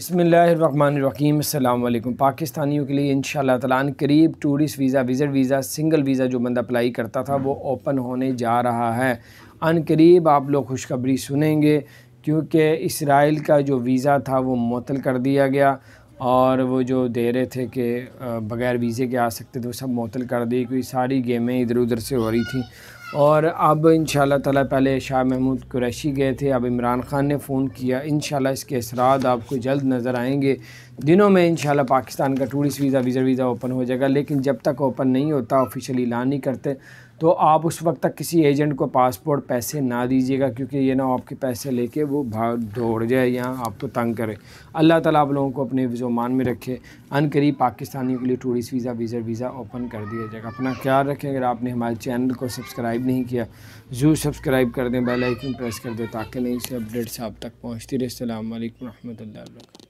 बसमीम अल्लाम पाकिस्तानियों के लिए इन ताला करीब tourist visa visit visa single visa जो बंदा अप्लाई करता था वो ओपन होने जा रहा है अन करीब आप लोग खुशखबरी सुनेंगे क्योंकि इसराइल का जो वीज़ा था वो मअतल कर दिया गया और वो जो दे रहे थे कि बग़ैर वीज़े के आ सकते थे वो सब मअतल कर दी क्योंकि सारी गेमें इधर उधर से हो रही थी और अब इन ताला पहले शाह महमूद कुरैशी गए थे अब इमरान ख़ान ने फ़ोन किया इन इसके असरात आपको जल्द नज़र आएंगे दिनों में इन पाकिस्तान का tourist visa visa visa open हो जाएगा लेकिन जब तक ओपन नहीं होता ऑफिशली ऐलान नहीं करते तो आप उस वक्त तक किसी एजेंट को पासपोर्ट पैसे ना दीजिएगा क्योंकि ये ना आपके पैसे लेके वो भाग दौड़ जाए या आपको तो तंग करे अल्लाह ताला आप लोगों को अपने मान में रखे अन करीब पाकिस्तानियों के लिए tourist visa visa visa open कर दिया जाएगा अपना ख्याल रखें अगर आपने हमारे चैनल को सब्सक्राइब नहीं किया ज़रूर सब्सक्राइब कर दें बेलाइकन प्रेस कर दें ताकि नई से अपडेट्स आप तक पहुँचती रहे अल्लाम वरहमल वर्क